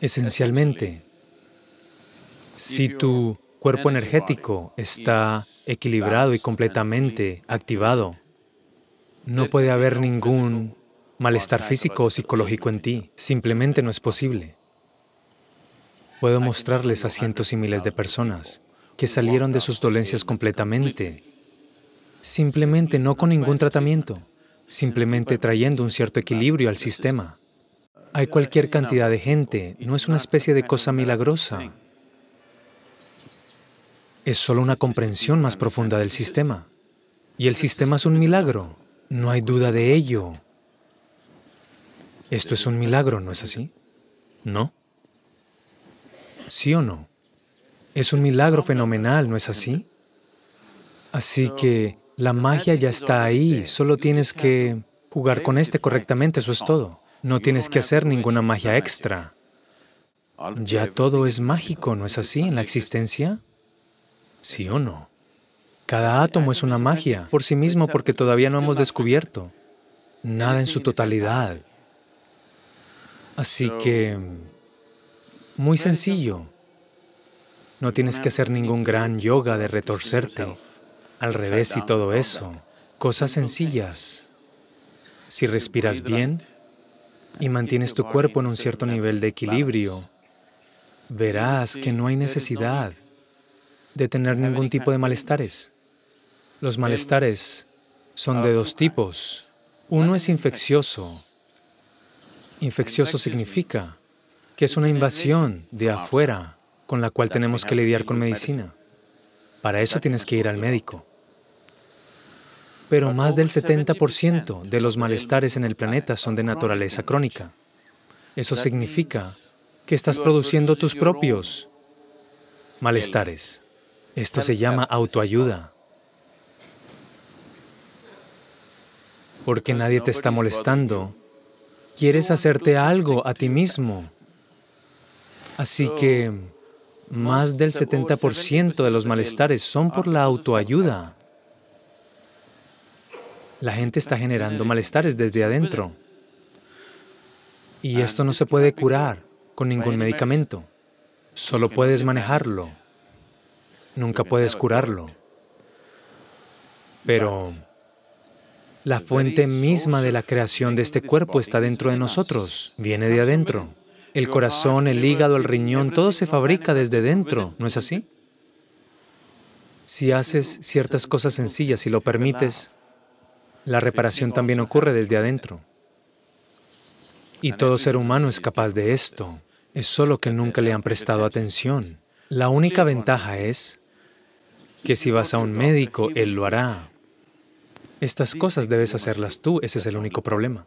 Esencialmente, si tu cuerpo energético está equilibrado y completamente activado, no puede haber ningún malestar físico o psicológico en ti, simplemente no es posible. Puedo mostrarles a cientos y miles de personas que salieron de sus dolencias completamente, simplemente no con ningún tratamiento, simplemente trayendo un cierto equilibrio al sistema. Hay cualquier cantidad de gente, no es una especie de cosa milagrosa. Es solo una comprensión más profunda del sistema. Y el sistema es un milagro, no hay duda de ello. Esto es un milagro, ¿no es así? ¿No? ¿Sí o no? Es un milagro fenomenal, ¿no es así? Así que la magia ya está ahí, solo tienes que jugar con este correctamente, eso es todo. No tienes que hacer ninguna magia extra. Ya todo es mágico, ¿no es así en la existencia? ¿Sí o no? Cada átomo es una magia por sí mismo porque todavía no hemos descubierto nada en su totalidad. Así que, muy sencillo. No tienes que hacer ningún gran yoga de retorcerte al revés y todo eso. Cosas sencillas. Si respiras bien, y mantienes tu cuerpo en un cierto nivel de equilibrio, verás que no hay necesidad de tener ningún tipo de malestares. Los malestares son de dos tipos. Uno es infeccioso. Infeccioso significa que es una invasión de afuera con la cual tenemos que lidiar con medicina. Para eso tienes que ir al médico pero más del 70% de los malestares en el planeta son de naturaleza crónica. Eso significa que estás produciendo tus propios malestares. Esto se llama autoayuda. Porque nadie te está molestando. Quieres hacerte algo a ti mismo. Así que más del 70% de los malestares son por la autoayuda. La gente está generando malestares desde adentro. Y esto no se puede curar con ningún medicamento. Solo puedes manejarlo. Nunca puedes curarlo. Pero la fuente misma de la creación de este cuerpo está dentro de nosotros, viene de adentro. El corazón, el hígado, el riñón, todo se fabrica desde dentro, ¿no es así? Si haces ciertas cosas sencillas y lo permites, la reparación también ocurre desde adentro. Y todo ser humano es capaz de esto, es solo que nunca le han prestado atención. La única ventaja es que si vas a pues un médico, él lo hará. Estas cosas debes hacerlas tú, ese es el único problema.